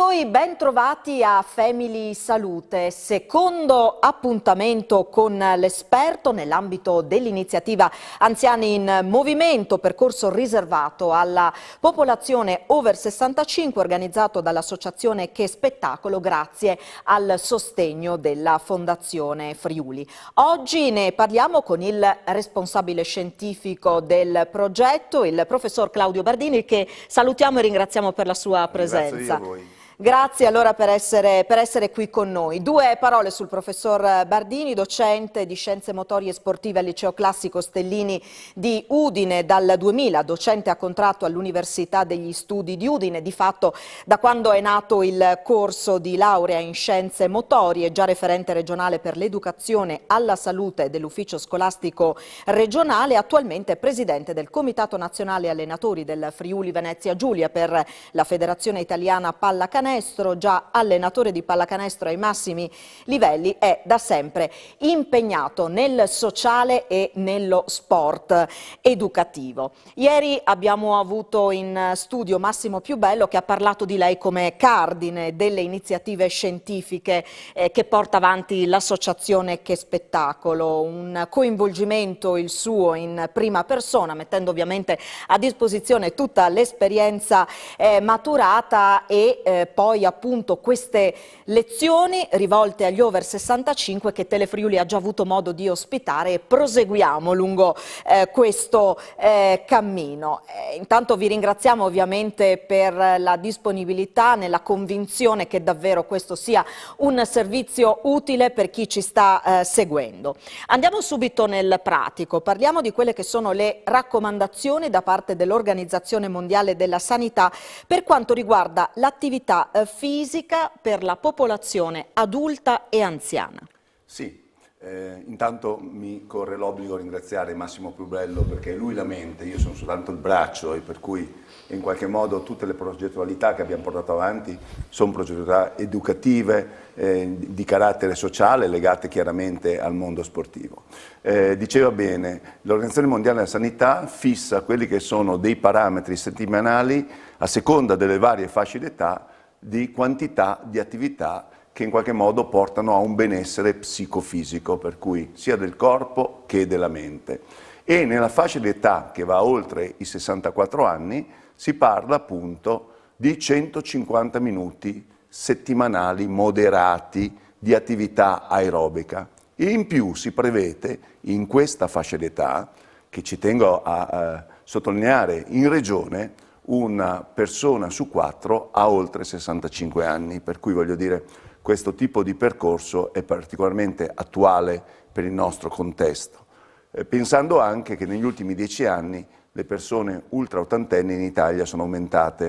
voi, bentrovati a Family Salute, secondo appuntamento con l'esperto nell'ambito dell'iniziativa Anziani in Movimento, percorso riservato alla popolazione over 65 organizzato dall'associazione Che Spettacolo grazie al sostegno della Fondazione Friuli. Oggi ne parliamo con il responsabile scientifico del progetto, il professor Claudio Bardini che salutiamo e ringraziamo per la sua presenza. Grazie a voi. Grazie allora per essere, per essere, qui con noi. Due parole sul professor Bardini, docente di scienze motorie sportive al liceo classico Stellini di Udine dal 2000, docente a contratto all'Università degli Studi di Udine, di fatto da quando è nato il corso di laurea in scienze motorie, già referente regionale per l'educazione alla salute dell'ufficio scolastico regionale, attualmente presidente del Comitato Nazionale Allenatori del Friuli Venezia Giulia per la Federazione Italiana Pallacanestro pallacanestro, già allenatore di pallacanestro ai massimi livelli, è da sempre impegnato nel sociale e nello sport educativo. Ieri abbiamo avuto in studio Massimo Piubello che ha parlato di lei come cardine delle iniziative scientifiche eh, che porta avanti l'associazione Che Spettacolo, un coinvolgimento il suo in prima persona, mettendo ovviamente a disposizione tutta l'esperienza eh, maturata e eh, poi appunto queste lezioni rivolte agli over 65 che Telefriuli ha già avuto modo di ospitare e proseguiamo lungo eh, questo eh, cammino. Eh, intanto vi ringraziamo ovviamente per la disponibilità nella convinzione che davvero questo sia un servizio utile per chi ci sta eh, seguendo. Andiamo subito nel pratico, parliamo di quelle che sono le raccomandazioni da parte dell'Organizzazione Mondiale della Sanità per quanto riguarda l'attività eh, fisica per la popolazione adulta e anziana. Sì, eh, intanto mi corre l'obbligo di ringraziare Massimo Piubello perché lui la mente, io sono soltanto il braccio e per cui in qualche modo tutte le progettualità che abbiamo portato avanti sono progettualità educative eh, di carattere sociale legate chiaramente al mondo sportivo. Eh, diceva bene, l'Organizzazione Mondiale della Sanità fissa quelli che sono dei parametri settimanali a seconda delle varie fasce d'età di quantità di attività che in qualche modo portano a un benessere psicofisico, per cui sia del corpo che della mente. E nella fascia di età che va oltre i 64 anni si parla appunto di 150 minuti settimanali moderati di attività aerobica. E in più si prevede in questa fascia d'età, che ci tengo a, a eh, sottolineare in regione, una persona su quattro ha oltre 65 anni, per cui voglio dire questo tipo di percorso è particolarmente attuale per il nostro contesto, eh, pensando anche che negli ultimi dieci anni le persone ultra ottantenne in Italia sono aumentate,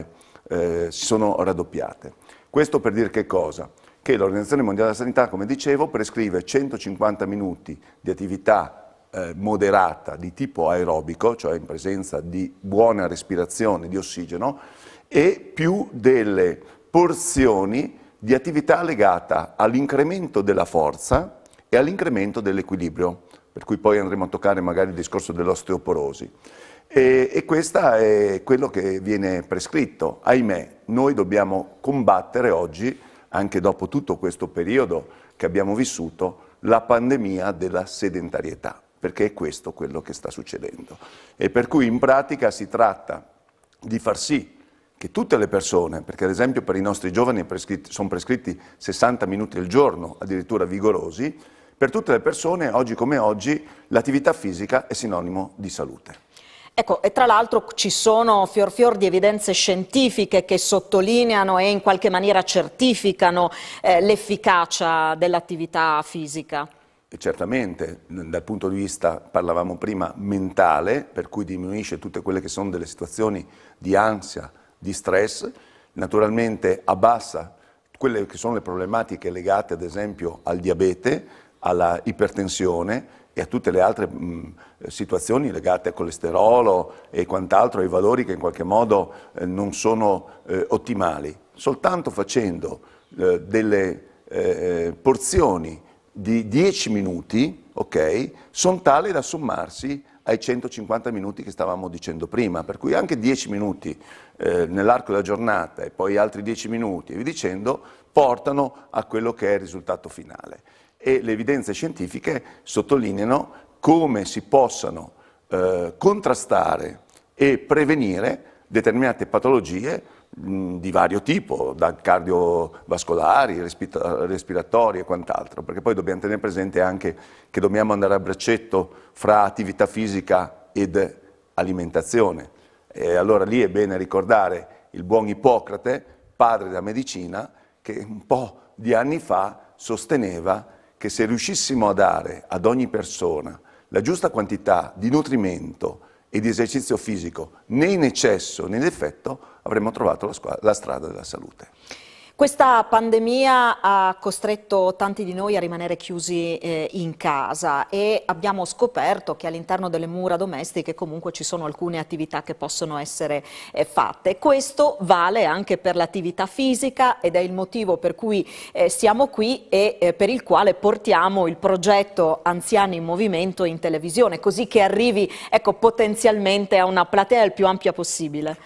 eh, si eh, sono raddoppiate. Questo per dire che cosa? Che l'Organizzazione Mondiale della Sanità, come dicevo, prescrive 150 minuti di attività eh, moderata di tipo aerobico, cioè in presenza di buona respirazione di ossigeno, e più delle porzioni di attività legata all'incremento della forza e all'incremento dell'equilibrio, per cui poi andremo a toccare magari il discorso dell'osteoporosi. E, e questo è quello che viene prescritto. Ahimè, noi dobbiamo combattere oggi, anche dopo tutto questo periodo che abbiamo vissuto, la pandemia della sedentarietà perché è questo quello che sta succedendo. E per cui in pratica si tratta di far sì che tutte le persone, perché ad esempio per i nostri giovani prescritti, sono prescritti 60 minuti al giorno, addirittura vigorosi, per tutte le persone, oggi come oggi, l'attività fisica è sinonimo di salute. Ecco, e tra l'altro ci sono fior fior di evidenze scientifiche che sottolineano e in qualche maniera certificano eh, l'efficacia dell'attività fisica certamente dal punto di vista, parlavamo prima, mentale, per cui diminuisce tutte quelle che sono delle situazioni di ansia, di stress, naturalmente abbassa quelle che sono le problematiche legate ad esempio al diabete, alla ipertensione e a tutte le altre mh, situazioni legate al colesterolo e quant'altro, ai valori che in qualche modo eh, non sono eh, ottimali. Soltanto facendo eh, delle eh, eh, porzioni di 10 minuti, ok, sono tali da sommarsi ai 150 minuti che stavamo dicendo prima, per cui anche 10 minuti eh, nell'arco della giornata e poi altri 10 minuti e vi dicendo portano a quello che è il risultato finale. E le evidenze scientifiche sottolineano come si possano eh, contrastare e prevenire determinate patologie di vario tipo, da cardiovascolari, respiratori e quant'altro, perché poi dobbiamo tenere presente anche che dobbiamo andare a braccetto fra attività fisica ed alimentazione. E allora lì è bene ricordare il buon Ippocrate, padre della medicina, che un po' di anni fa sosteneva che se riuscissimo a dare ad ogni persona la giusta quantità di nutrimento e di esercizio fisico né in eccesso né in effetto, avremmo trovato la, la strada della salute. Questa pandemia ha costretto tanti di noi a rimanere chiusi eh, in casa e abbiamo scoperto che all'interno delle mura domestiche comunque ci sono alcune attività che possono essere eh, fatte. Questo vale anche per l'attività fisica ed è il motivo per cui eh, siamo qui e eh, per il quale portiamo il progetto Anziani in Movimento in televisione, così che arrivi ecco, potenzialmente a una platea il più ampia possibile.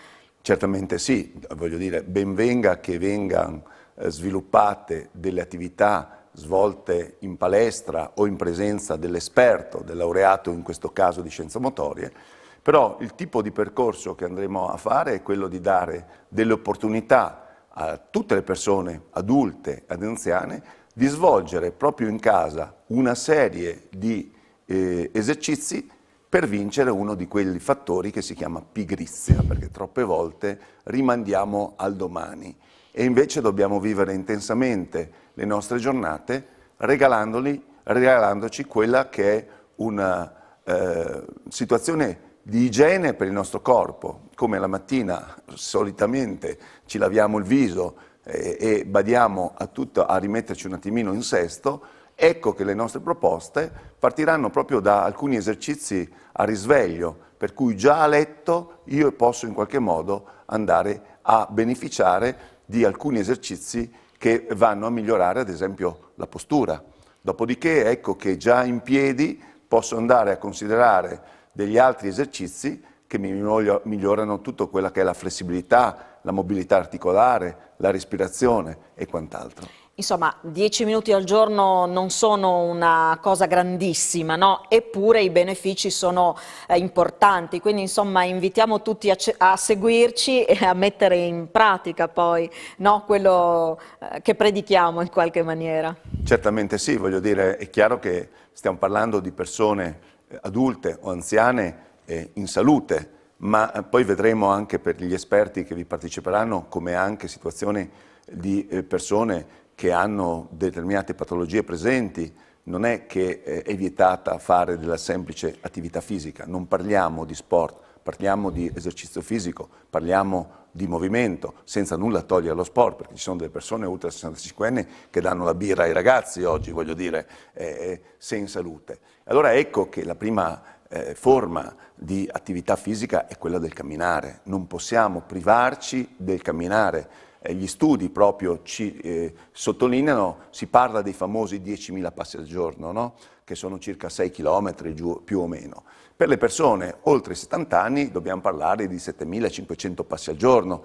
Certamente sì, voglio dire, ben venga che vengano eh, sviluppate delle attività svolte in palestra o in presenza dell'esperto, del laureato in questo caso di scienze motorie, però il tipo di percorso che andremo a fare è quello di dare delle opportunità a tutte le persone adulte ad anziane di svolgere proprio in casa una serie di eh, esercizi per vincere uno di quei fattori che si chiama pigrizia, perché troppe volte rimandiamo al domani e invece dobbiamo vivere intensamente le nostre giornate regalandoci quella che è una eh, situazione di igiene per il nostro corpo, come la mattina solitamente ci laviamo il viso e, eh, e badiamo a, tutto, a rimetterci un attimino in sesto, Ecco che le nostre proposte partiranno proprio da alcuni esercizi a risveglio, per cui già a letto io posso in qualche modo andare a beneficiare di alcuni esercizi che vanno a migliorare ad esempio la postura. Dopodiché ecco che già in piedi posso andare a considerare degli altri esercizi che mi migliorano tutta quella che è la flessibilità, la mobilità articolare, la respirazione e quant'altro. Insomma, dieci minuti al giorno non sono una cosa grandissima, no? eppure i benefici sono eh, importanti, quindi insomma invitiamo tutti a, a, seguirci e a mettere in pratica poi no? quello eh, che predichiamo in qualche maniera. Certamente sì, voglio dire, è chiaro che stiamo parlando di persone eh, adulte o anziane eh, in salute, ma eh, poi vedremo anche per gli esperti che vi parteciperanno come anche situazioni di eh, persone che hanno determinate patologie presenti, non è che eh, è vietata fare della semplice attività fisica, non parliamo di sport, parliamo di esercizio fisico, parliamo di movimento, senza nulla togliere lo sport, perché ci sono delle persone oltre 65 anni che danno la birra ai ragazzi oggi, voglio dire, eh, eh sei salute. Allora ecco che la prima eh, forma di attività fisica è quella del camminare, non possiamo privarci del camminare eh, gli studi proprio ci eh, sottolineano, si parla dei famosi 10.000 passi al giorno, no? che sono circa 6 km giù, più o meno. Per le persone oltre 70 anni dobbiamo parlare di 7.500 passi al giorno,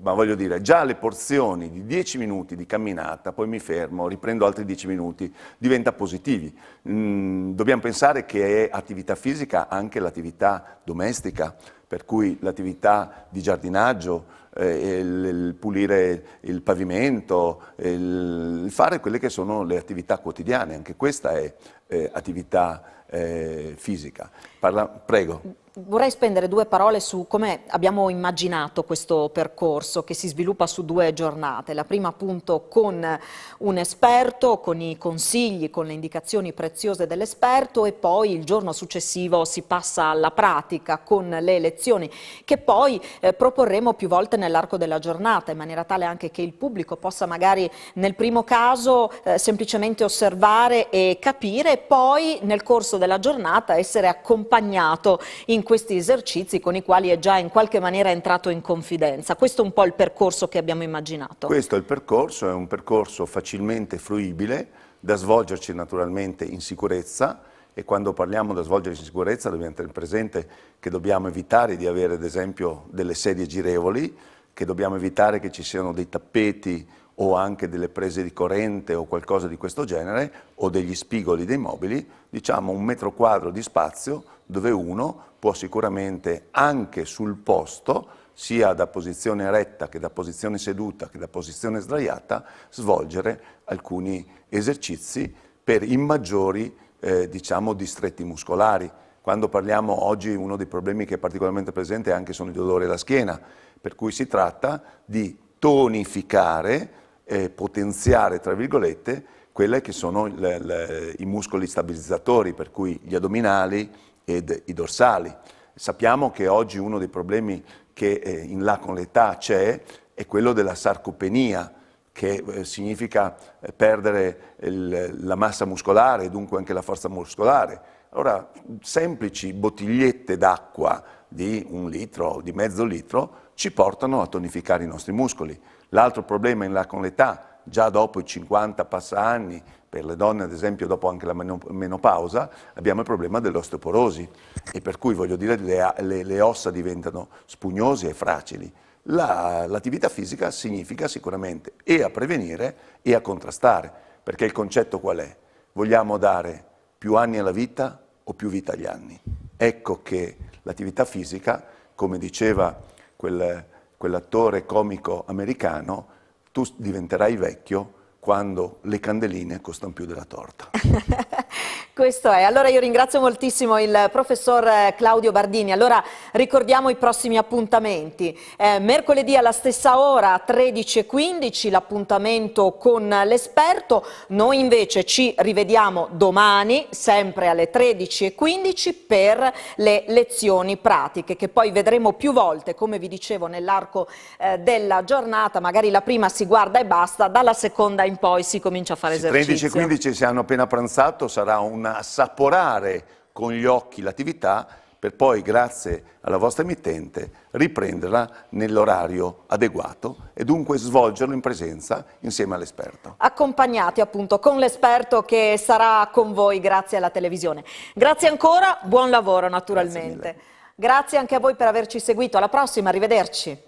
ma voglio dire, già le porzioni di 10 minuti di camminata, poi mi fermo, riprendo altri 10 minuti, diventa positivi. Mm, dobbiamo pensare che è attività fisica anche l'attività domestica per cui l'attività di giardinaggio, eh, il, il, pulire il pavimento, il, fare quelle che sono le attività quotidiane, anche questa è eh, attività eh, fisica. Parla, prego. Vorrei spendere due parole su come abbiamo immaginato questo percorso che si sviluppa su due giornate. La prima appunto con un esperto, con i consigli, con le indicazioni preziose dell'esperto e poi il giorno successivo si passa alla pratica con le lezioni direzioni che poi eh, proporremo più volte nell'arco della giornata in maniera tale anche che il pubblico possa magari nel primo caso eh, semplicemente osservare e capire e poi nel corso della giornata essere accompagnato in questi esercizi con i quali è già in qualche maniera entrato in confidenza. Questo è un po' il percorso che abbiamo immaginato. Questo è il percorso, è un percorso facilmente fruibile da svolgerci naturalmente in sicurezza e quando parliamo da svolgere in sicurezza dobbiamo tenere presente che dobbiamo evitare di avere ad esempio delle sedie girevoli, che dobbiamo evitare che ci siano dei tappeti o anche delle prese di corrente o qualcosa di questo genere, o degli spigoli dei mobili, diciamo un metro quadro di spazio dove uno può sicuramente anche sul posto, sia da posizione retta che da posizione seduta che da posizione sdraiata, svolgere alcuni esercizi per i maggiori eh, diciamo, di stretti muscolari. Quando parliamo oggi, uno dei problemi che è particolarmente presente anche sono i dolori alla schiena, per cui si tratta di tonificare e potenziare, tra virgolette, quelli che sono le, le, i muscoli stabilizzatori, per cui gli addominali ed i dorsali. Sappiamo che oggi uno dei problemi che eh, in là con l'età c'è è quello della sarcopenia, che eh, significa eh, perdere il, la massa muscolare e dunque anche la forza muscolare. Allora, semplici bottigliette d'acqua di un litro o di mezzo litro ci portano a tonificare i nostri muscoli. L'altro problema è là con l'età, già dopo i 50 passa anni, per le donne ad esempio dopo anche la menopausa, abbiamo il problema dell'osteoporosi e per cui voglio dire le, le, le ossa diventano spugnose e fragili la, l'attività fisica significa sicuramente e a prevenire e a contrastare, perché il concetto qual è? Vogliamo dare più anni alla vita o più vita agli anni? Ecco che l'attività fisica, come diceva quel, quell'attore comico americano, tu diventerai vecchio quando le candeline costano più della torta. Questo è. Allora io ringrazio moltissimo il professor eh, Claudio Bardini. Allora ricordiamo i prossimi appuntamenti. Eh, mercoledì alla stessa ora, 13.15, l'appuntamento con l'esperto. Noi invece ci rivediamo domani, sempre alle 13.15, per le lezioni pratiche, che poi vedremo più volte, come vi dicevo, nell'arco eh, della giornata. Magari la prima si guarda e basta, dalla seconda in poi si comincia a fare esercizio. 13.15, si hanno appena pranzato, sarà un ma assaporare con gli occhi l'attività per poi, grazie alla vostra emittente, riprenderla nell'orario adeguato e dunque svolgerlo in presenza insieme all'esperto. Accompagnati appunto con l'esperto che sarà con voi grazie alla televisione. Grazie ancora, buon lavoro naturalmente. Grazie, grazie anche a voi per averci seguito, alla prossima, arrivederci.